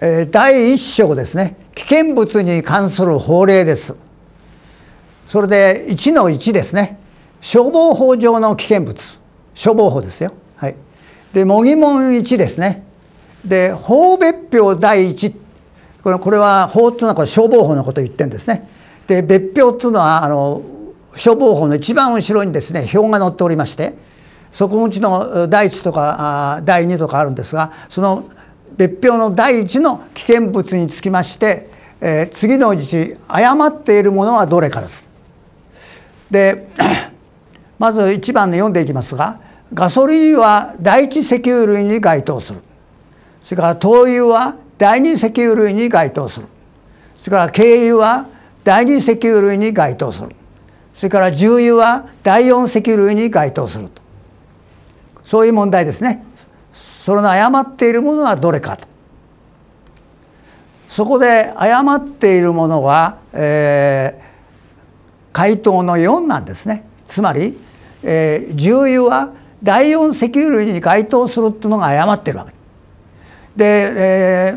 え第1章ですね危険物に関する法令ですそれで1の1ですね消防法上の危険物消防法ですよはいで模擬門1ですねで法別表第1これこれは法っていうのはこれ消防法のことを言ってるんですねで別表っていうのはあの消防法の一番後ろにですね表が載っておりましてそこのうちの第1とか第2とかあるんですがその別表の第一の危険物につきまして、えー、次のうち誤っているものはどれかです。で まず1番の読んでいきますがガソリンは第一石油類に該当するそれから灯油は第二石油類に該当するそれから軽油は第二石油類に該当するそれから重油は第四石油類に該当するとそういう問題ですねその誤っているものはどれかとそこで誤っているものは、えー、回答の4なんですねつまり、えー、重油は第4石油類に該当するっていうのが誤ってるわけで、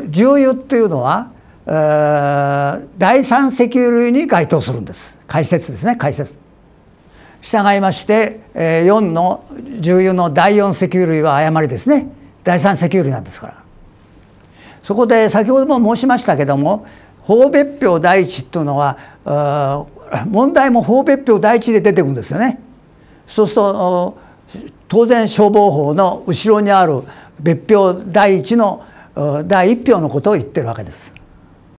えー、重油っていうのは、えー、第3石油類に該当するんです解説ですね解説従いまして、えー、4の重油の第4石油類は誤りですね第三石油なんですからそこで先ほども申しましたけども法別表第一というのは問題も法別表第一で出てくるんですよね。そうすると当然消防法の後ろにある別表第一の第一票のことを言ってるわけです。